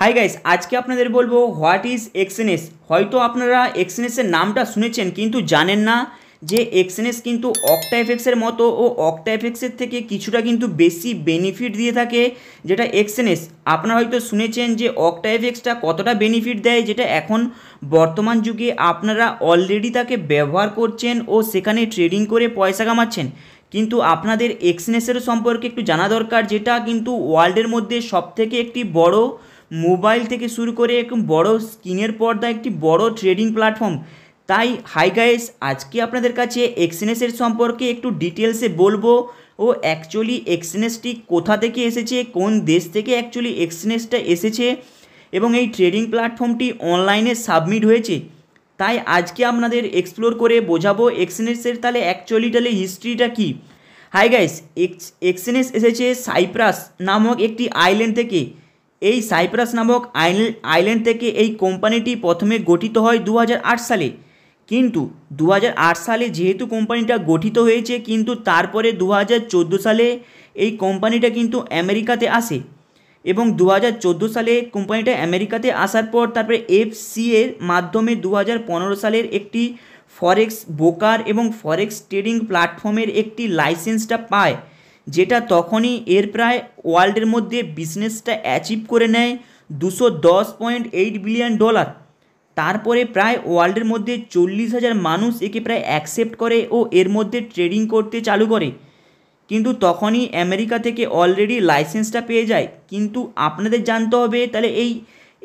high guys আজকে আপনাদের বলবো হোয়াট ইজ এক্সএনএস হয়তো আপনারা এক্সএনএসের নামটা শুনেছেন কিন্তু জানেন না যে এক্সএনএস কিন্তু অক্টা এফেক্সের মতো ও অক্টা এফেক্সের থেকে কিছুটা কিন্তু বেশি বেনিফিট দিয়ে থাকে যেটা এক্সএনএস আপনারা হয়তো শুনেছেন যে অক্টা এফেক্সটা কতটা বেনিফিট দেয় যেটা এখন বর্তমান যুগে আপনারা অলরেডি তাকে ব্যবহার করছেন ও সেখানে ট্রেডিং করে পয়সা কামাচ্ছেন কিন্তু আপনাদের এক্সএনএসের সম্পর্কে একটু জানা দরকার যেটা কিন্তু ওয়ার্ল্ডের মধ্যে সবথেকে একটি বড় মোবাইল থেকে শুরু করে একদম বড় স্ক্রিনের পর্দা একটি বড় ট্রেডিং প্ল্যাটফর্ম তাই হাই গাইস আজকে আপনাদের কাছে এক্সনেসের সম্পর্কে একটু ডিটেলসে বলবো ও অ্যাকচুয়ালি এক্সনেসটি কোথা থেকে এসেছে কোন দেশ থেকে অ্যাকচুয়ালি এক্সনেসটা এসেছে এবং এই ট্রেডিং প্ল্যাটফর্মটি অনলাইনে সাবমিট হয়েছে তাই আজকে আপনাদের এক্সপ্লোর করে বোঝাবো এক্সনেসের তাহলে অ্যাকচুয়ালি তাহলে হিস্ট্রিটা কী হাই গাইস এক্স এক্সনেস এসেছে সাইপ্রাস নামক একটি আইল্যান্ড থেকে এই সাইপ্রাস নামক আইল্যান্ড থেকে এই কোম্পানিটি প্রথমে গঠিত হয় দু সালে কিন্তু দু সালে যেহেতু কোম্পানিটা গঠিত হয়েছে কিন্তু তারপরে দু সালে এই কোম্পানিটা কিন্তু আমেরিকাতে আসে এবং দু সালে কোম্পানিটা আমেরিকাতে আসার পর তারপরে এফসি এর মাধ্যমে দু সালের একটি ফরেক্স বোকার এবং ফরেক্স ট্রেডিং প্ল্যাটফর্মের একটি লাইসেন্সটা পায় যেটা তখনই এর প্রায় ওয়ার্ল্ডের মধ্যে বিজনেসটা অ্যাচিভ করে নেয় দুশো দশ পয়েন্ট এইট বিলিয়ন ডলার তারপরে প্রায় ওয়ার্ল্ডের মধ্যে চল্লিশ হাজার মানুষ একে প্রায় অ্যাকসেপ্ট করে ও এর মধ্যে ট্রেডিং করতে চালু করে কিন্তু তখনই আমেরিকা থেকে অলরেডি লাইসেন্সটা পেয়ে যায় কিন্তু আপনাদের জানতে হবে তাহলে এই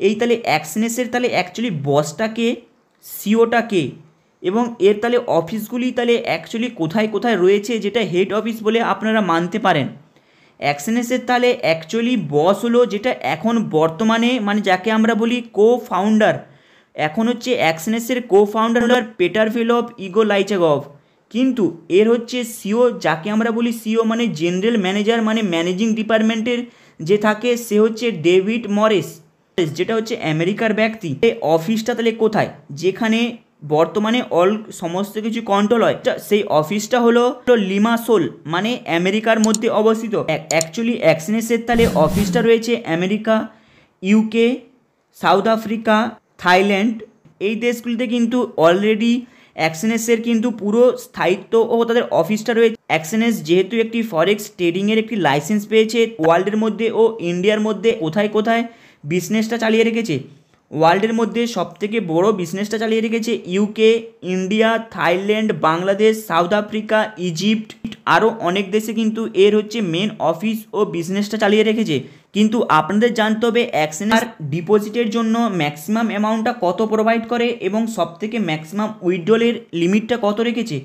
এই তাহলে অ্যাকসেনেসের তাহলে অ্যাকচুয়ালি বসটাকে সিওটাকে এবং এর তাহলে অফিসগুলি তাহলে অ্যাকচুয়ালি কোথায় কোথায় রয়েছে যেটা হেড অফিস বলে আপনারা মানতে পারেন অ্যাকশনেসের তাহলে অ্যাকচুয়ালি বস হলো যেটা এখন বর্তমানে মানে যাকে আমরা বলি কো ফাউন্ডার এখন হচ্ছে অ্যাকশনেসের কো ফাউন্ডার হলো পেটারফিল অফ ইগো লাইচাগভ কিন্তু এর হচ্ছে সিও যাকে আমরা বলি সিও মানে জেনারেল ম্যানেজার মানে ম্যানেজিং ডিপার্টমেন্টের যে থাকে সে হচ্ছে ডেভিড মরেস যেটা হচ্ছে আমেরিকার ব্যক্তি এই অফিসটা তাহলে কোথায় যেখানে বর্তমানে অল সমস্ত কিছু কন্ট্রোল হয় সেই অফিসটা হলো লিমাসোল মানে আমেরিকার মধ্যে অবস্থিত অ্যাকচুয়ালি অ্যাক্সিনেসের তালে অফিসটা রয়েছে America UK South Africa Thailand এই দেশগুলিতে কিন্তু অলরেডি অ্যাক্সেনেসের কিন্তু পুরো স্থায়িত্ব ও তাদের অফিসটা রয়েছে অ্যাক্সেনেস যেহেতু একটি ফরেক্স ট্রেডিংয়ের একটি লাইসেন্স পেয়েছে ওয়ার্ল্ডের মধ্যে ও ইন্ডিয়ার মধ্যে কোথায় কোথায় বিজনেসটা চালিয়ে রেখেছে ওয়ার্ল্ডের মধ্যে সবথেকে বড় বিজনেসটা চালিয়ে রেখেছে UK India Thailand Bangladesh South Africa Egypt আরও অনেক দেশে কিন্তু এর হচ্ছে মেন অফিস ও বিজনেসটা চালিয়ে রেখেছে কিন্তু আপনাদের জানতে হবে অ্যাকশনার ডিপোজিটের জন্য ম্যাক্সিমাম অ্যামাউন্টটা কত প্রোভাইড করে এবং সবথেকে ম্যাক্সিমাম উইড্রলের লিমিটটা কত রেখেছে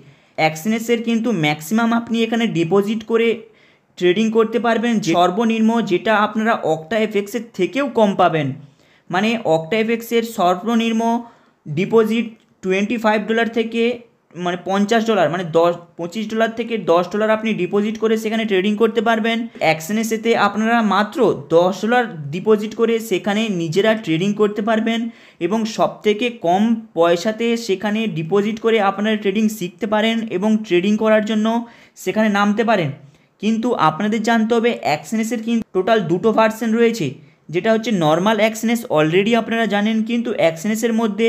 অ্যাক্সেনেসের কিন্তু ম্যাক্সিমাম আপনি এখানে ডিপোজিট করে ট্রেডিং করতে পারবেন সর্বনিম্ন যেটা আপনারা অক্টা এফেক্সের থেকেও কম পাবেন মানে অক্টাইফেক্সের সর্বনিম্ন ডিপোজিট টোয়েন্টি ফাইভ ডলার থেকে মানে পঞ্চাশ ডলার মানে দশ পঁচিশ ডলার থেকে দশ ডলার আপনি ডিপোজিট করে সেখানে ট্রেডিং করতে পারবেন অ্যাকশনের সাথে আপনারা মাত্র দশ ডলার ডিপোজিট করে সেখানে নিজেরা ট্রেডিং করতে পারবেন এবং সবথেকে কম পয়সাতে সেখানে ডিপোজিট করে আপনারা ট্রেডিং শিখতে পারেন এবং ট্রেডিং করার জন্য সেখানে নামতে পারেন কিন্তু আপনাদের জানতে হবে অ্যাকশনেসের কিন্তু টোটাল দুটো ভার্সেন রয়েছে যেটা হচ্ছে নর্মাল অ্যাক্সনেস অলরেডি আপনারা জানেন কিন্তু অ্যাক্সনেসের মধ্যে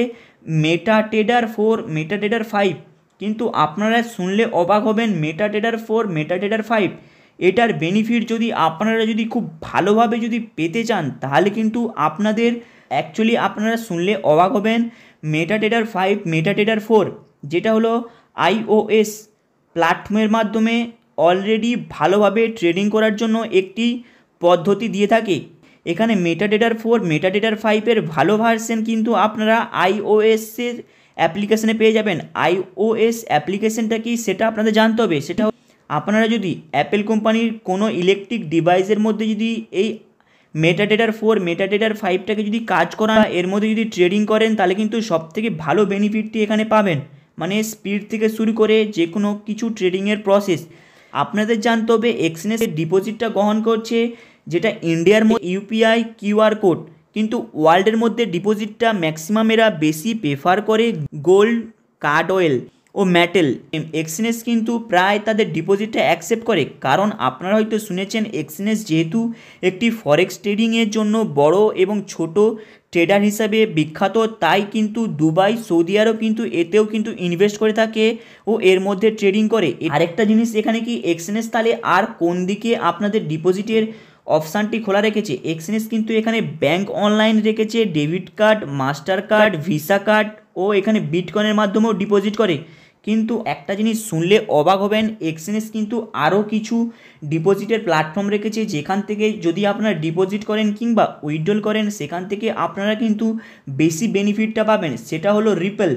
মেটাটেডার ফোর মেটাটেডার ফাইভ কিন্তু আপনারা শুনলে অবাক হবেন মেটাটেডার ফোর মেটাটেডার ফাইভ এটার বেনিফিট যদি আপনারা যদি খুব ভালোভাবে যদি পেতে চান তাহলে কিন্তু আপনাদের অ্যাকচুয়ালি আপনারা শুনলে অবাক হবেন মেটাটেডার ফাইভ মেটাটেডার ফোর যেটা হলো আইওএস প্ল্যাটফর্মের মাধ্যমে অলরেডি ভালোভাবে ট্রেডিং করার জন্য একটি পদ্ধতি দিয়ে থাকে এখানে মেটাডেটার ফোর মেটাডেটার ফাইভের ভালো ভার্সেন কিন্তু আপনারা আইওএসের অ্যাপ্লিকেশনে পেয়ে যাবেন আইওএস অ্যাপ্লিকেশনটা কি সেটা আপনাদের জানতে হবে সেটা আপনারা যদি অ্যাপেল কোম্পানির কোনো ইলেকট্রিক ডিভাইসের মধ্যে যদি এই মেটাডেটার ফোর মেটাডেটার ফাইভটাকে যদি কাজ করা এর মধ্যে যদি ট্রেডিং করেন তাহলে কিন্তু সব থেকে ভালো বেনিফিটটি এখানে পাবেন মানে স্পিড থেকে শুরু করে যে কোনো কিছু ট্রেডিংয়ের প্রসেস আপনাদের জানতে হবে এক্সনেসের ডিপোজিটটা গ্রহণ করছে যেটা ইন্ডিয়ার মধ্যে ইউপিআই কিউআর কোড কিন্তু ওয়ার্ল্ডের মধ্যে ডিপোজিটটা ম্যাক্সিমাম এরা বেশি প্রেফার করে গোল্ড কার্ড অয়েল ও ম্যাটেল এক্সনেস কিন্তু প্রায় তাদের ডিপোজিটটা অ্যাকসেপ্ট করে কারণ আপনারা হয়তো শুনেছেন এক্সনেস যেহেতু একটি ফরেক্স ট্রেডিংয়ের জন্য বড় এবং ছোট ট্রেডার হিসাবে বিখ্যাত তাই কিন্তু দুবাই সৌদি আরব কিন্তু এতেও কিন্তু ইনভেস্ট করে থাকে ও এর মধ্যে ট্রেডিং করে আরেকটা জিনিস এখানে কি এক্সনেস তাহলে আর কোন দিকে আপনাদের ডিপোজিটের অপশানটি খোলা রেখেছে এক্সচেঞ্জ কিন্তু এখানে ব্যাংক অনলাইন রেখেছে debit card Mastercard Visa card ও এখানে বিটকয়েনের মাধ্যমেও ডিপোজিট করে কিন্তু একটা জিনিস শুনলে অবাক হবেন এক্সচেঞ্জ কিন্তু আরও কিছু ডিপোজিটের প্ল্যাটফর্ম রেখেছে যেখান থেকে যদি আপনারা ডিপোজিট করেন কিংবা উইথড্রল করেন সেখান থেকে আপনারা কিন্তু বেশি বেনিফিটটা পাবেন সেটা হলো রিপেল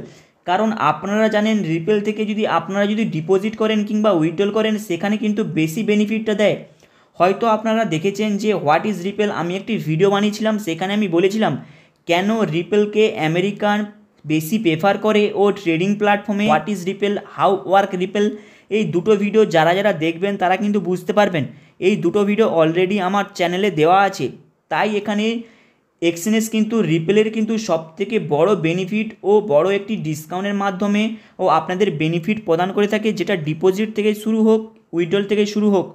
কারণ আপনারা জানেন রিপেল থেকে যদি আপনারা যদি ডিপোজিট করেন কিংবা উইথড্রল করেন সেখানে কিন্তু বেশি বেনিফিটটা দেয় হয়তো আপনারা দেখেছেন যে হোয়াট ইজ রিপেল আমি একটি ভিডিও বানিয়েছিলাম সেখানে আমি বলেছিলাম কেন রিপেলকে আমেরিকান বেশি প্রেফার করে ও ট্রেডিং প্ল্যাটফর্মে what is Ripple how work Ripple এই দুটো ভিডিও যারা যারা দেখবেন তারা কিন্তু বুঝতে পারবেন এই দুটো ভিডিও অলরেডি আমার চ্যানেলে দেওয়া আছে তাই এখানে এক্সচেঞ্জ কিন্তু রিপেলের কিন্তু সবথেকে বড় বেনিফিট ও বড় একটি ডিসকাউন্টের মাধ্যমে ও আপনাদের বেনিফিট প্রদান করে থাকে যেটা ডিপোজিট থেকে শুরু হোক উইড্রল থেকে শুরু হোক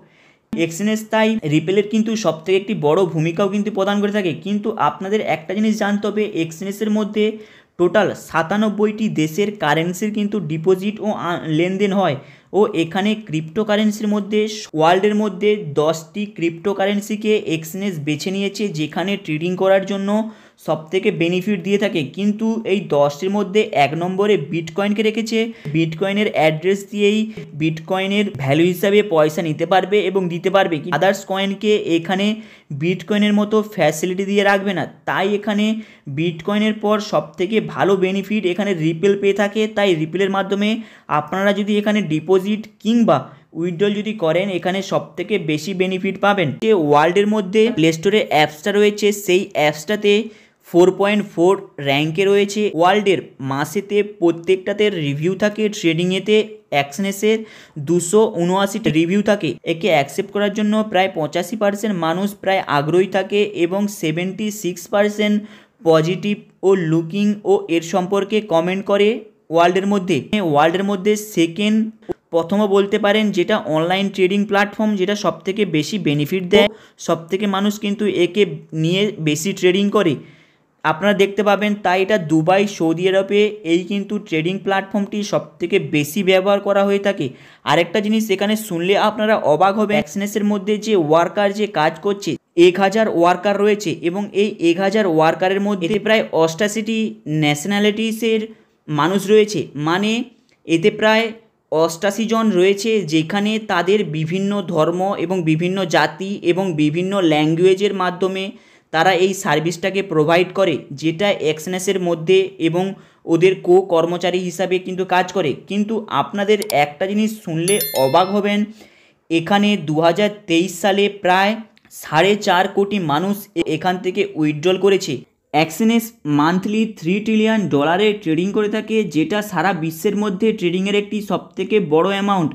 তাই রিপেলের কিন্তু সবথেকে একটি বড় ভূমিকাও কিন্তু প্রদান করে থাকে কিন্তু আপনাদের একটা জিনিস জানতে হবে এক্সচেঞ্জের মধ্যে টোটাল সাতানব্বইটি দেশের কারেন্সির কিন্তু ডিপোজিট ও লেনদেন হয় ও এখানে ক্রিপ্টো কারেন্সির মধ্যে ওয়ার্ল্ডের মধ্যে দশটি ক্রিপ্টো কারেন্সিকে এক্সচেঞ্জ বেছে নিয়েছে যেখানে ট্রেডিং করার জন্য সবথেকে বেনিফিট দিয়ে থাকে কিন্তু এই দশটির মধ্যে এক নম্বরে বিটকয়েনকে রেখেছে বিটকয়েনের অ্যাড্রেস দিয়েই বিটকয়েনের ভ্যালু হিসাবে পয়সা নিতে পারবে এবং দিতে পারবে কি আদার্স কয়েনকে এখানে বিটকয়েনের মতো ফ্যাসিলিটি দিয়ে রাখবে না তাই এখানে বিটকয়েনের পর সবথেকে ভালো বেনিফিট এখানে রিপেল পেয়ে থাকে তাই রিপেলের মাধ্যমে আপনারা যদি এখানে ডিপোজিট কিংবা উইথড্রল যদি করেন এখানে সবথেকে বেশি বেনিফিট পাবেন যে ওয়ার্ল্ডের মধ্যে প্লে স্টোরে অ্যাপসটা রয়েছে সেই অ্যাপসটাতে ফোর পয়েন্ট ফোর র্যাঙ্কে রয়েছে ওয়ার্ল্ডের মাসেতে প্রত্যেকটাতে রিভিউ থাকে ট্রেডিংয়েতে অ্যাকশনেসের দুশো উনআশিটা রিভিউ থাকে একে অ্যাকসেপ্ট করার জন্য প্রায় পঁচাশি পার্সেন্ট মানুষ প্রায় আগ্রহী থাকে এবং সেভেন্টি সিক্স পার্সেন্ট পজিটিভ ও লুকিং ও এর সম্পর্কে কমেন্ট করে ওয়ার্ল্ডের মধ্যে ওয়ার্ল্ডের মধ্যে সেকেন্ড প্রথম বলতে পারেন যেটা অনলাইন ট্রেডিং প্ল্যাটফর্ম যেটা সবথেকে বেশি বেনিফিট দেয় সবথেকে মানুষ কিন্তু একে নিয়ে বেশি ট্রেডিং করে আপনারা দেখতে পাবেন তাই এটা দুবাই সৌদি আরবে এই কিন্তু ট্রেডিং প্ল্যাটফর্মটি সবথেকে বেশি ব্যবহার করা হয়ে থাকে আরেকটা জিনিস এখানে শুনলে আপনারা অবাক হবে ভ্যাকসিনেসের মধ্যে যে ওয়ার্কার যে কাজ করছে এক হাজার ওয়ার্কার রয়েছে এবং এই এক হাজার ওয়ার্কারের মধ্যে প্রায় অষ্টাশিটি ন্যাশনালিটিসের মানুষ রয়েছে মানে এতে প্রায় অষ্টাশি জন রয়েছে যেখানে তাদের বিভিন্ন ধর্ম এবং বিভিন্ন জাতি এবং বিভিন্ন ল্যাঙ্গুয়েজের মাধ্যমে তারা এই সার্ভিসটাকে প্রোভাইড করে যেটা এক্সনেসের মধ্যে এবং ওদের কো কর্মচারী হিসাবে কিন্তু কাজ করে কিন্তু আপনাদের একটা জিনিস শুনলে অবাক হবেন এখানে দু সালে প্রায় সাড়ে চার কোটি মানুষ এখান থেকে উইথড্রল করেছে অ্যাক্সেনেস মান্থলি থ্রি ট্রিলিয়ন ডলারে ট্রেডিং করে থাকে যেটা সারা বিশ্বের মধ্যে ট্রেডিংয়ের একটি সবথেকে বড় অ্যামাউন্ট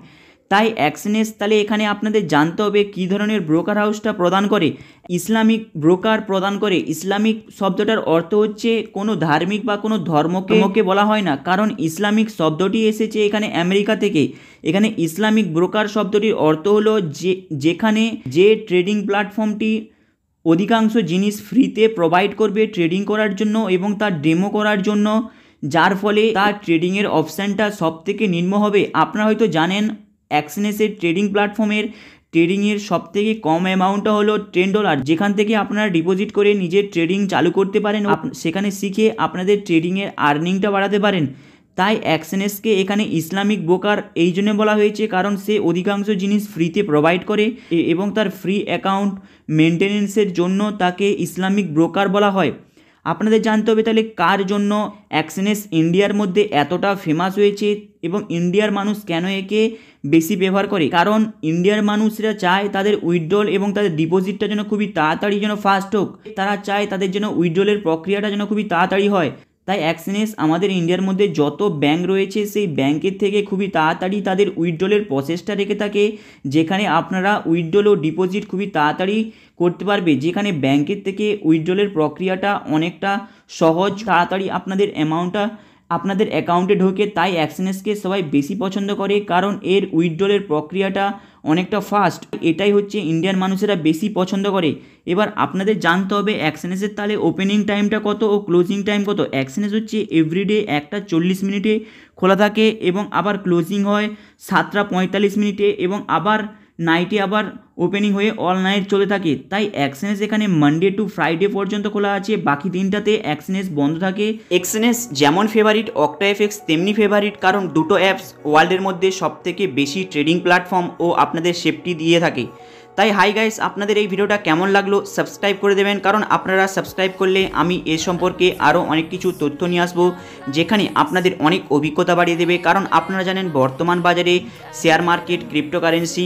তাই অ্যাকশনেস তাহলে এখানে আপনাদের জানতে হবে কী ধরনের ব্রোকার হাউসটা প্রদান করে ইসলামিক ব্রোকার প্রদান করে ইসলামিক শব্দটার অর্থ হচ্ছে কোনো ধার্মিক বা কোনো ধর্মকে বলা হয় না কারণ ইসলামিক শব্দটি এসেছে এখানে আমেরিকা থেকে এখানে ইসলামিক ব্রোকার শব্দটির অর্থ হলো যে যেখানে যে ট্রেডিং প্ল্যাটফর্মটি অধিকাংশ জিনিস ফ্রিতে প্রোভাইড করবে ট্রেডিং করার জন্য এবং তার ডেমো করার জন্য যার ফলে তার ট্রেডিংয়ের অপশানটা সব থেকে নিম্ন হবে আপনারা হয়তো জানেন অ্যাক্সিনেসের ট্রেডিং প্ল্যাটফর্মের ট্রেডিংয়ের সব থেকে কম অ্যামাউন্টটা হলো টেন ডলার যেখান থেকে আপনারা ডিপোজিট করে নিজের ট্রেডিং চালু করতে পারেন সেখানে শিখে আপনাদের ট্রেডিংয়ের আর্নিংটা বাড়াতে পারেন তাই অ্যাক্সেনেসকে এখানে ইসলামিক ব্রোকার এই জন্য বলা হয়েছে কারণ সে অধিকাংশ জিনিস ফ্রিতে প্রোভাইড করে এবং তার ফ্রি অ্যাকাউন্ট মেনটেনেন্সের জন্য তাকে ইসলামিক ব্রোকার বলা হয় আপনাদের জানতে হবে তাহলে কার জন্য অ্যাকশনেস ইন্ডিয়ার মধ্যে এতটা ফেমাস হয়েছে এবং ইন্ডিয়ার মানুষ কেন একে বেশি ব্যবহার করে কারণ ইন্ডিয়ার মানুষরা চায় তাদের উইথড্রল এবং তাদের ডিপোজিটটা যেন খুবই তাড়াতাড়ি যেন ফাস্ট হোক তারা চায় তাদের যেন উইথড্রলের প্রক্রিয়াটা যেন খুবই তাড়াতাড়ি হয় তাই অ্যাক্সিনেস আমাদের ইন্ডিয়ার মধ্যে যত ব্যাঙ্ক রয়েছে সেই ব্যাংকের থেকে খুবই তাড়াতাড়ি তাদের উইথড্রলের প্রসেসটা রেখে থাকে যেখানে আপনারা উইথড্রল ও ডিপোজিট খুবই তাড়াতাড়ি করতে পারবে যেখানে ব্যাংকের থেকে উইথড্রলের প্রক্রিয়াটা অনেকটা সহজ তাড়াতাড়ি আপনাদের অ্যামাউন্টটা আপনাদের অ্যাকাউন্টে ঢোকে তাই অ্যাক্সেনেসকে সবাই বেশি পছন্দ করে কারণ এর উইথড্রলের প্রক্রিয়াটা অনেকটা ফাস্ট এটাই হচ্ছে ইন্ডিয়ান মানুষেরা বেশি পছন্দ করে এবার আপনাদের জানতে হবে অ্যাক্সেনেসের তাহলে ওপেনিং টাইমটা কত ও ক্লোজিং টাইম কত অ্যাক্সেনেস হচ্ছে এভরিডে একটা চল্লিশ মিনিটে খোলা থাকে এবং আবার ক্লোজিং হয় সাতটা পঁয়তাল্লিশ মিনিটে এবং আবার নাইটে আবার ওপেনিং হয়ে অল নাইট চলে থাকে তাই এক্সেনেস এখানে মানডে টু ফ্রাইডে পর্যন্ত খোলা আছে বাকি দিনটাতে এক্সেনেস বন্ধ থাকে এক্সেনেস যেমন ফেভারিট অক্টা এফেক্স তেমনি ফেভারিট কারণ দুটো অ্যাপস ওয়ার্ল্ডের মধ্যে সবথেকে বেশি ট্রেডিং প্ল্যাটফর্ম ও আপনাদের সেফটি দিয়ে থাকে তাই হাই গাইস আপনাদের এই ভিডিওটা কেমন লাগলো সাবস্ক্রাইব করে দেবেন কারণ আপনারা সাবস্ক্রাইব করলে আমি এ সম্পর্কে আরও অনেক কিছু তথ্য নিয়ে আসবো যেখানে আপনাদের অনেক অভিজ্ঞতা বাড়িয়ে দেবে কারণ আপনারা জানেন বর্তমান বাজারে শেয়ার মার্কেট ক্রিপ্টোকারেন্সি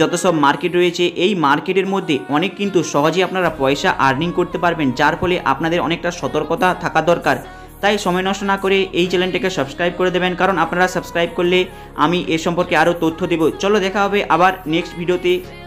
যত সব মার্কেট রয়েছে এই মার্কেটের মধ্যে অনেক কিন্তু সহজেই আপনারা পয়সা আর্নিং করতে পারবেন যার ফলে আপনাদের অনেকটা সতর্কতা থাকা দরকার তাই সময় নষ্ট না করে এই চ্যানেলটাকে সাবস্ক্রাইব করে দেবেন কারণ আপনারা সাবস্ক্রাইব করলে আমি এ সম্পর্কে আরও তথ্য দেব চলো দেখা হবে আবার নেক্সট ভিডিওতে